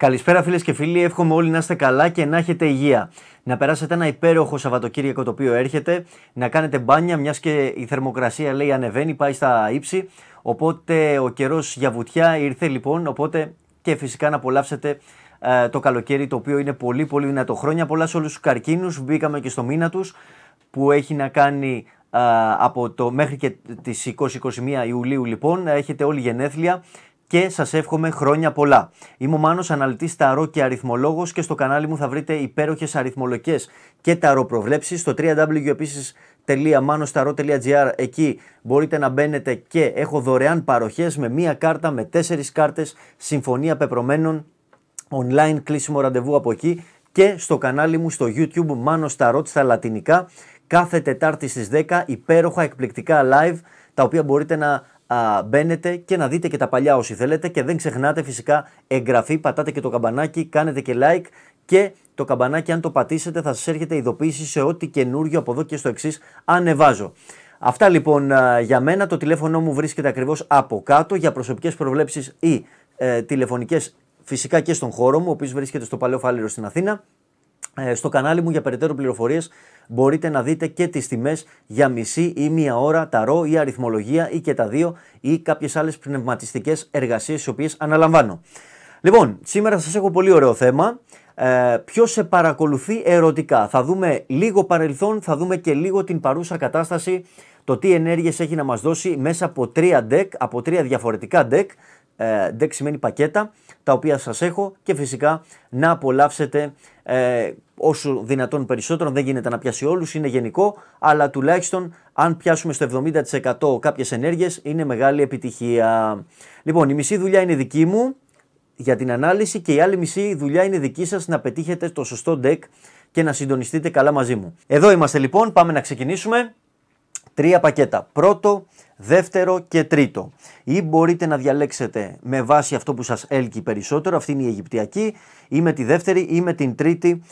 Καλησπέρα φίλες και φίλοι, εύχομαι όλοι να είστε καλά και να έχετε υγεία. Να περάσετε ένα υπέροχο Σαββατοκύριακο το οποίο έρχεται, να κάνετε μπάνια, μιας και η θερμοκρασία λέει ανεβαίνει, πάει στα ύψη. Οπότε ο καιρός για βουτιά ήρθε λοιπόν, οπότε και φυσικά να απολαύσετε ε, το καλοκαίρι το οποίο είναι πολύ πολύ δυνατό. Χρόνια πολλά σε όλους τους καρκίνους, μπήκαμε και στο μήνα τους που έχει να κάνει ε, από το μέχρι και τις 20-21 Ιουλίου λοιπόν έχετε όλοι γενέθλια και σας εύχομαι χρόνια πολλά. Είμαι ο Μάνος, αναλυτής ταρό και αριθμολόγος και στο κανάλι μου θα βρείτε υπέροχες αριθμολογικές και ταρό προβλέψεις. Στο www.manostarot.gr Εκεί μπορείτε να μπαίνετε και έχω δωρεάν παροχές με μία κάρτα, με τέσσερις κάρτες συμφωνία πεπρωμένων, online κλείσιμο ραντεβού από εκεί και στο κανάλι μου στο YouTube Manos Tarot στα λατινικά κάθε Τετάρτη στις 10 υπέροχα εκπληκτικά live τα οποία μπορείτε να α, μπαίνετε και να δείτε και τα παλιά όσοι θέλετε και δεν ξεχνάτε φυσικά εγγραφή, πατάτε και το καμπανάκι, κάνετε και like και το καμπανάκι αν το πατήσετε θα σας έρχεται ειδοποίηση σε ό,τι καινούριο από εδώ και στο εξής ανεβάζω. Αυτά λοιπόν για μένα, το τηλέφωνο μου βρίσκεται ακριβώς από κάτω για προσωπικές προβλέψεις ή ε, τηλεφωνικές φυσικά και στον χώρο μου, ο οποίος βρίσκεται στο Παλαιό Φάληρο στην Αθήνα. Ε, στο κανάλι μου για περαιτέρω πληροφορίες μπορείτε να δείτε και τις τιμές για μισή ή μία ώρα τα ρο ή αριθμολογία ή και τα δύο ή κάποιες άλλες πνευματιστικές εργασίες τις οποίες αναλαμβάνω. Λοιπόν, σήμερα σας έχω πολύ ωραίο θέμα. Ε, Ποιος σε παρακολουθεί ερωτικά. Θα δούμε λίγο παρελθόν, θα δούμε και λίγο την παρούσα κατάσταση, το τι ενέργειες έχει να μας δώσει μέσα από τρία deck, από τρία διαφορετικά deck. Ε, σημαίνει πακέτα τα οποία σας έχω και φυσικά να απολαύσετε ε, όσο δυνατόν περισσότερο, δεν γίνεται να πιάσει όλους, είναι γενικό, αλλά τουλάχιστον αν πιάσουμε στο 70% κάποιες ενέργειες είναι μεγάλη επιτυχία. Λοιπόν, η μισή δουλειά είναι δική μου για την ανάλυση και η άλλη μισή δουλειά είναι δική σας να πετύχετε το σωστό deck και να συντονιστείτε καλά μαζί μου. Εδώ είμαστε λοιπόν, πάμε να ξεκινήσουμε. Τρία πακέτα. Πρώτο, δεύτερο και τρίτο. Ή μπορείτε να διαλέξετε με βάση αυτό που σας έλκει περισσότερο, αυτή είναι η Αιγυπτιακή, ή με τη δεύτερη ή με την τρίτη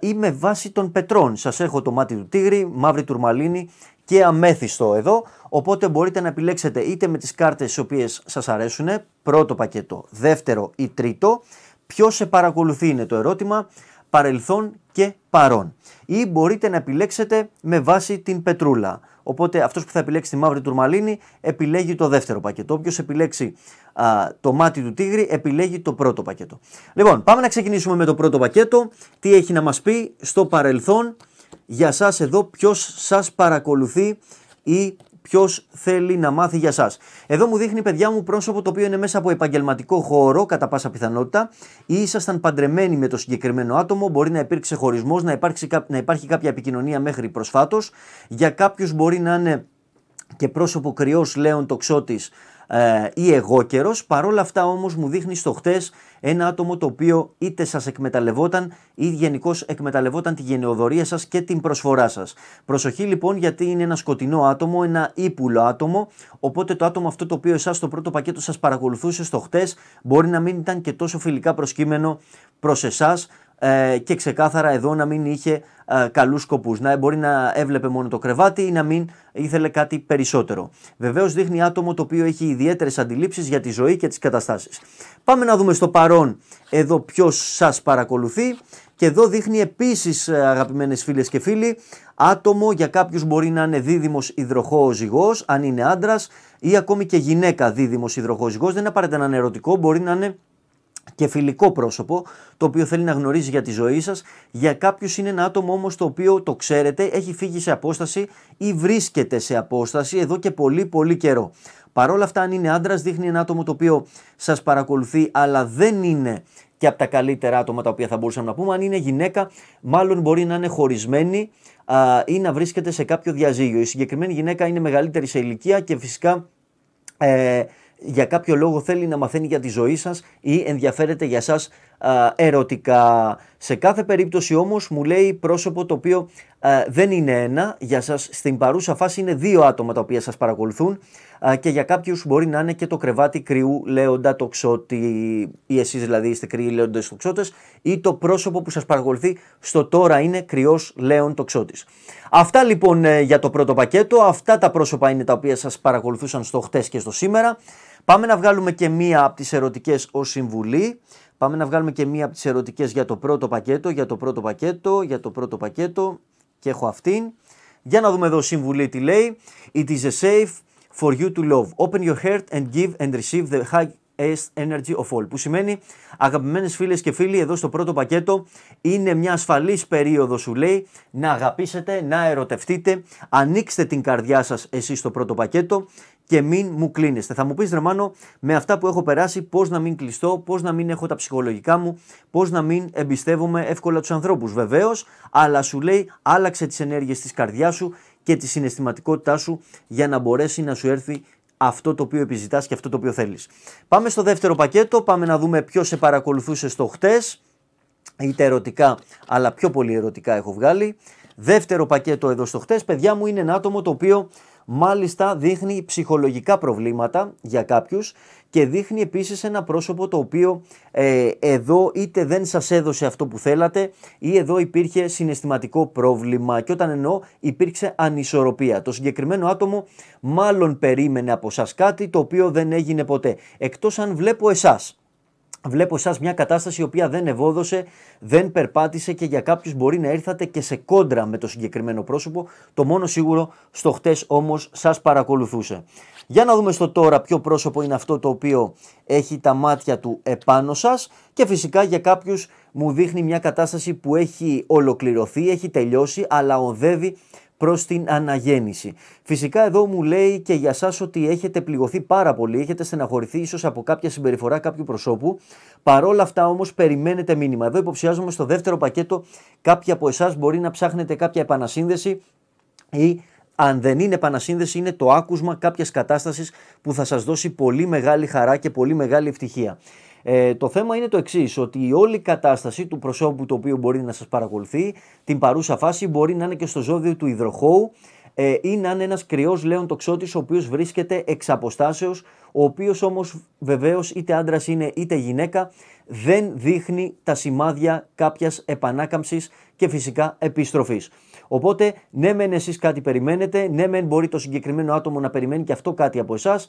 ή με βάση των πετρών. Σας έχω το μάτι του τίγρη, μαύρη τουρμαλίνη και αμέθιστο εδώ, οπότε μπορείτε να επιλέξετε είτε με τις κάρτες οι οποίες σας αρέσουν, πρώτο πακέτο, δεύτερο ή τρίτο. Ποιος σε παρακολουθεί είναι το ερώτημα, παρελθόν και παρών. Ή μπορείτε να επιλέξετε με βάση την πετρούλα. Οπότε αυτός που θα επιλέξει τη μαύρη τουρμαλίνη επιλέγει το δεύτερο πακέτο. Όποιος επιλέξει α, το μάτι του τίγρη επιλέγει το πρώτο πακέτο. Λοιπόν, πάμε να ξεκινήσουμε με το πρώτο πακέτο. Τι έχει να μας πει στο παρελθόν για σας εδώ ποιος σας παρακολουθεί ή ποιος θέλει να μάθει για εσά. Εδώ μου δείχνει, παιδιά μου, πρόσωπο το οποίο είναι μέσα από επαγγελματικό χώρο, κατά πάσα πιθανότητα, ή ήσασταν παντρεμένοι με το συγκεκριμένο άτομο, μπορεί να υπήρξε χωρισμός, να, να υπάρχει κάποια επικοινωνία μέχρι προσφάτως. Για κάποιους μπορεί να είναι και πρόσωπο κρυός λέων τοξότης, ε, ή εγώ καιρός. Παρόλα αυτά όμως μου δείχνει στο χτες ένα άτομο το οποίο είτε σας εκμεταλλευόταν ή γενικώς εκμεταλλευόταν τη γενεοδορία σας και την προσφορά σας. Προσοχή λοιπόν γιατί είναι ένα σκοτεινό άτομο, ένα ύπουλο άτομο. Οπότε το άτομο αυτό το οποίο εσάς το πρώτο πακέτο σας παρακολουθούσε στο χτες μπορεί να μην ήταν και τόσο φιλικά προσκύμενο προς εσάς ε, και ξεκάθαρα εδώ να μην είχε ε, καλούς σκοπούς. Να μπορεί να έβλεπε μόνο το κρεβάτι ή να μην ήθελε κάτι περισσότερο. Βεβαίως δείχνει άτομο το οποίο έχει ιδιαίτερες αντιλήψεις για τη ζωή και τις καταστάσεις. Πάμε να δούμε στο παρόν εδώ ποιος σας παρακολουθεί και εδώ δείχνει επίσης ε, αγαπημένες φίλες και φίλοι άτομο για κάποιους μπορεί να είναι δίδυμος υδροχός ζυγός αν είναι άντρας ή ακόμη και γυναίκα δίδυμος υδροχός ζυγός δεν απαραίτητα να είναι ερωτικό μπορεί να είναι και φιλικό πρόσωπο, το οποίο θέλει να γνωρίζει για τη ζωή σας. Για κάποιους είναι ένα άτομο όμως το οποίο το ξέρετε, έχει φύγει σε απόσταση ή βρίσκεται σε απόσταση εδώ και πολύ πολύ καιρό. Παρ' όλα αυτά, αν είναι άντρας, δείχνει ένα άτομο το οποίο σας παρακολουθεί, αλλά δεν είναι και από τα καλύτερα άτομα τα οποία θα μπορούσαμε να πούμε. Αν είναι γυναίκα, μάλλον μπορεί να είναι χωρισμένη α, ή να βρίσκεται σε κάποιο διαζύγιο. Η συγκεκριμένη γυναίκα είναι μεγαλύτερη σε ηλικία και φυσικά ε, για κάποιο λόγο θέλει να μαθαίνει για τη ζωή σας ή ενδιαφέρεται για σας ερωτικά. Σε κάθε περίπτωση όμως μου λέει πρόσωπο το οποίο δεν είναι ένα, για σας στην παρούσα φάση είναι δύο άτομα τα οποία σας παρακολουθούν και για κάποιους μπορεί να είναι και το κρεβάτι κρυού λέοντα τοξότη ή εσείς δηλαδή είστε κρυοί λέοντες τοξότες ή το πρόσωπο που σας παρακολουθεί στο τώρα είναι κρυός λέον τοξότης. Αυτά λοιπόν ε, για το πρώτο πακέτο, αυτά τα πρόσωπα είναι τα οποία σας παρακολουθούσαν στο χτες και στο σήμερα. Πάμε να βγάλουμε και μία από τις ερωτικές ως συμβουλή. Πάμε να βγάλουμε και μία από τις ερωτικές για το πρώτο πακέτο, για το πρώτο πακέτο, για το πρώτο πακέτο και έχω αυτήν. Για να δούμε εδώ συμβουλή τι λέει. It is a safe for you to love. Open your heart and give and receive the highest energy of all. Που σημαίνει αγαπημένες φίλες και φίλοι εδώ στο πρώτο πακέτο είναι μια ασφαλής περίοδο σου λέει να αγαπήσετε, να ερωτευτείτε. Ανοίξτε την καρδιά σας εσείς στο πρώτο πακέτο και μην μου κλείνεστε. Θα μου πεις, Ρωμάνο, με αυτά που έχω περάσει, πώς να μην κλειστώ, πώς να μην έχω τα ψυχολογικά μου, πώς να μην εμπιστεύομαι εύκολα τους ανθρώπους. Βεβαίως, αλλά σου λέει, άλλαξε τις ενέργειες της καρδιάς σου και τη συναισθηματικότητά σου για να μπορέσει να σου έρθει αυτό το οποίο επιζητάς και αυτό το οποίο θέλεις. Πάμε στο δεύτερο πακέτο, πάμε να δούμε ποιος σε παρακολουθούσε στο χτες, είτε ερωτικά αλλά πιο πολύ ερωτικά έχω βγάλει. Δεύτερο πακέτο εδώ στο χτες, παιδιά μου είναι ένα άτομο το οποίο μάλιστα δείχνει ψυχολογικά προβλήματα για κάποιους και δείχνει επίσης ένα πρόσωπο το οποίο ε, εδώ είτε δεν σας έδωσε αυτό που θέλατε ή εδώ υπήρχε συναισθηματικό πρόβλημα και όταν εννοώ υπήρξε ανισορροπία. Το συγκεκριμένο άτομο μάλλον περίμενε από σας κάτι το οποίο δεν έγινε ποτέ. Εκτός αν βλέπω εσάς βλέπω εσάς μια κατάσταση η οποία δεν ευόδωσε, δεν περπάτησε και για κάποιους μπορεί να ήρθατε και σε κόντρα με το συγκεκριμένο πρόσωπο. Το μόνο σίγουρο στο χτες όμως σας παρακολουθούσε. Για να δούμε στο τώρα ποιο πρόσωπο είναι αυτό το οποίο έχει τα μάτια του επάνω σας και φυσικά για κάποιους μου δείχνει μια κατάσταση που έχει ολοκληρωθεί, έχει τελειώσει, αλλά οδεύει προς την αναγέννηση. Φυσικά εδώ μου λέει και για σας ότι έχετε πληγωθεί πάρα πολύ, έχετε στεναχωρηθεί ίσως από κάποια συμπεριφορά κάποιου προσώπου. Παρόλα αυτά όμως περιμένετε μήνυμα. Εδώ υποψιάζομαι στο δεύτερο πακέτο κάποιοι από εσάς μπορεί να ψάχνετε κάποια επανασύνδεση ή αν δεν είναι επανασύνδεση, είναι το άκουσμα κάποιας κατάστασης που θα σας δώσει πολύ μεγάλη χαρά και πολύ μεγάλη ευτυχία. Ε, το θέμα είναι το εξής, ότι η όλη κατάσταση του προσώπου το οποίο μπορεί να σας παρακολουθεί, την παρούσα φάση μπορεί να είναι και στο ζώδιο του υδροχώου ε, ή να είναι ένας κρυός λέον τοξότης, ο οποίος βρίσκεται εξ ο οποίος όμως βεβαίως είτε άντρας είναι είτε γυναίκα, δεν δείχνει τα σημάδια κάποιας επανάκαμψης και φυσικά επιστροφής. Οπότε, ναι, μεν εσείς κάτι περιμένετε, ναι, μεν μπορεί το συγκεκριμένο άτομο να περιμένει και αυτό κάτι από εσάς.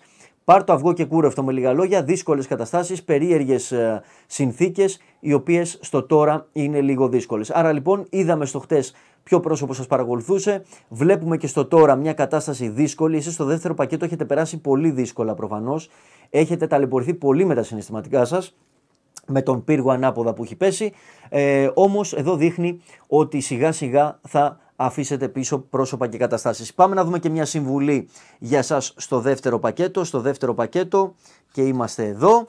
Πάρ το αυγό και κούρευτο με λίγα λόγια, δύσκολες καταστάσεις, περίεργες ε, συνθήκες, οι οποίες στο τώρα είναι λίγο δύσκολες. Άρα λοιπόν, είδαμε στο χτες ποιο πρόσωπο σας παρακολουθούσε. Βλέπουμε και στο τώρα μια κατάσταση δύσκολη. Εσείς στο δεύτερο πακέτο έχετε περάσει πολύ δύσκολα προφανώς. Έχετε ταλαιπωρηθεί πολύ με τα συναισθηματικά σας με τον πύργο ανάποδα που έχει πέσει. Ε, εδώ δείχνει ότι σιγά σιγά θα αφήσετε πίσω πρόσωπα και καταστάσεις. Πάμε να δούμε και μια συμβουλή για σας στο δεύτερο πακέτο. Στο δεύτερο πακέτο και είμαστε εδώ.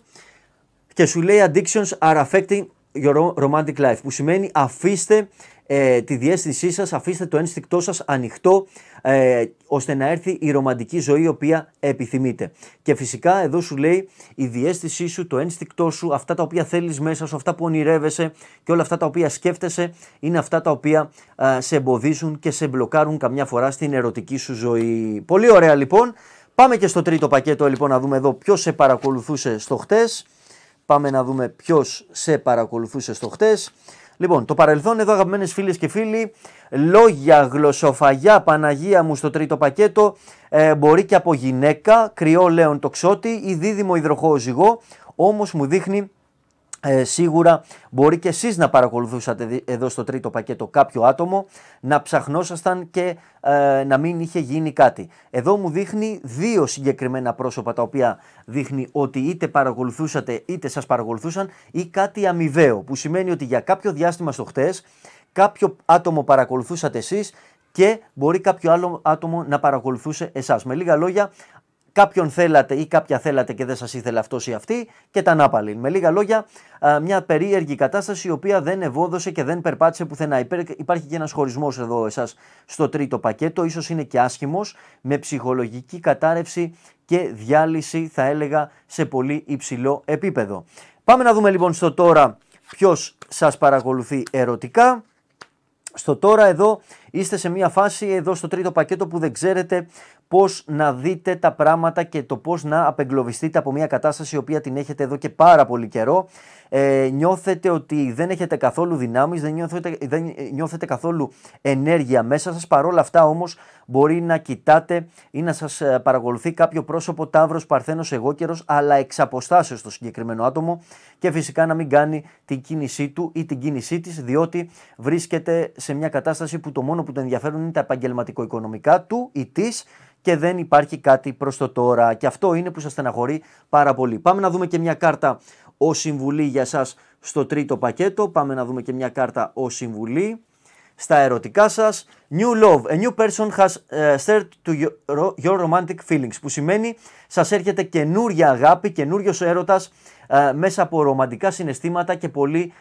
Και σου λέει addictions are affecting your romantic life που σημαίνει αφήστε ε, τη διέστησή σας, αφήστε το ένστικτό σας ανοιχτό ε, ώστε να έρθει η ρομαντική ζωή η οποία επιθυμείτε. Και φυσικά εδώ σου λέει η διέστησή σου, το ένστικτό σου, αυτά τα οποία θέλεις μέσα σου, αυτά που ονειρεύεσαι και όλα αυτά τα οποία σκέφτεσαι είναι αυτά τα οποία ε, σε εμποδίζουν και σε μπλοκάρουν καμιά φορά στην ερωτική σου ζωή. Πολύ ωραία λοιπόν. Πάμε και στο τρίτο πακέτο λοιπόν να δούμε εδώ ποιος σε παρακολουθούσε στο χτες. Πάμε να δούμε ποιος σε παρακολουθούσε στο χτες. Λοιπόν, το παρελθόν εδώ, αγαπημένες φίλες και φίλοι, λόγια, γλωσσοφαγιά, Παναγία μου στο τρίτο πακέτο, ε, μπορεί και από γυναίκα, κρυό λέον ξότι ή δίδυμο υδροχό ζυγό, όμως μου δείχνει ε, σίγουρα μπορεί και εσείς να παρακολουθούσατε εδώ στο τρίτο πακέτο κάποιο άτομο, να ψαχνόσασταν και ε, να μην είχε γίνει κάτι. Εδώ μου δείχνει δύο συγκεκριμένα πρόσωπα τα οποία δείχνει ότι είτε παρακολουθούσατε είτε σας παρακολουθούσαν ή κάτι αμοιβαίο που σημαίνει ότι για κάποιο διάστημα στο χτες κάποιο άτομο παρακολουθούσατε εσείς και μπορεί κάποιο άλλο άτομο να παρακολουθούσε εσάς. Με λίγα λόγια, κάποιον θέλατε ή κάποια θέλατε και δεν σας ήθελε αυτός ή αυτή και τα νάπαλιν. Με λίγα λόγια μια περίεργη κατάσταση η οποία δεν ευόδωσε και δεν περπάτησε πουθενά. Υπάρχει και ένας χωρισμός εδώ εσάς στο τρίτο πακέτο, ίσως είναι και άσχημος με ψυχολογική κατάρρευση και διάλυση θα έλεγα σε πολύ υψηλό επίπεδο. Πάμε να δούμε λοιπόν στο τώρα ποιος σας παρακολουθεί ερωτικά. Στο τώρα εδώ Είστε σε μια φάση εδώ στο τρίτο πακέτο που δεν ξέρετε πώς να δείτε τα πράγματα και το πώς να απεγκλωβιστείτε από μια κατάσταση η οποία την έχετε εδώ και πάρα πολύ καιρό. Ε, νιώθετε ότι δεν έχετε καθόλου δυνάμεις, δεν νιώθετε, δεν νιώθετε καθόλου ενέργεια μέσα σας. Παρ' όλα αυτά όμως μπορεί να κοιτάτε ή να σας ε, παρακολουθεί κάποιο πρόσωπο τάβρο παρθένο καιρο, αλλά εξ αποστάσεως το συγκεκριμένο άτομο και φυσικά να μην κάνει την κίνησή του ή την κίνησή της, διότι βρίσκεται σε μια κατάσταση που το μόνο που τον ενδιαφέρουν είναι τα επαγγελματικο-οικονομικά του ή της και δεν υπάρχει κάτι προς το τώρα. Και αυτό είναι που σας στεναχωρεί πάρα πολύ. Πάμε να δούμε και μια κάρτα ω συμβουλή για εσά στο τρίτο πακέτο. Πάμε να δούμε και μια κάρτα ω συμβουλή στα ερωτικά σας. New love. A new person has ε, stirred to your romantic feelings. Που σημαίνει σας έρχεται καινούρια αγάπη, καινούριος έρωτας ε, μέσα από ρομαντικά συναισθήματα και πολύ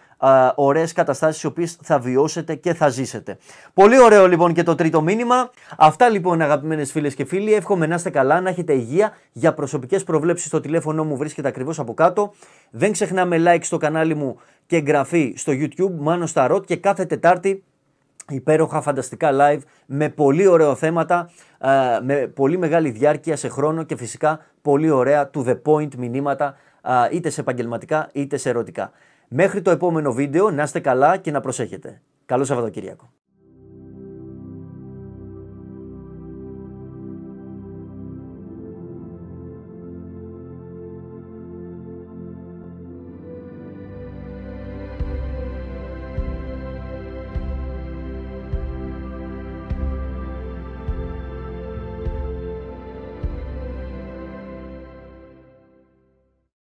ωραίες καταστάσεις οι οποίες θα βιώσετε και θα ζήσετε. Πολύ ωραίο λοιπόν και το τρίτο μήνυμα. Αυτά λοιπόν αγαπημένες φίλες και φίλοι. Εύχομαι να είστε καλά, να έχετε υγεία. Για προσωπικές προβλέψεις το τηλέφωνό μου βρίσκεται ακριβώς από κάτω. Δεν ξεχνάμε like στο κανάλι μου και εγγραφή στο YouTube Μάνος ροτ και κάθε Τετάρτη υπέροχα φανταστικά live με πολύ ωραία θέματα, με πολύ μεγάλη διάρκεια σε χρόνο και φυσικά πολύ ωραία to the point μηνύματα είτε σε επαγγελματικά είτε σε ερωτικά. Μέχρι το επόμενο βίντεο να είστε καλά και να προσέχετε. Καλό Σαββατοκύριακο.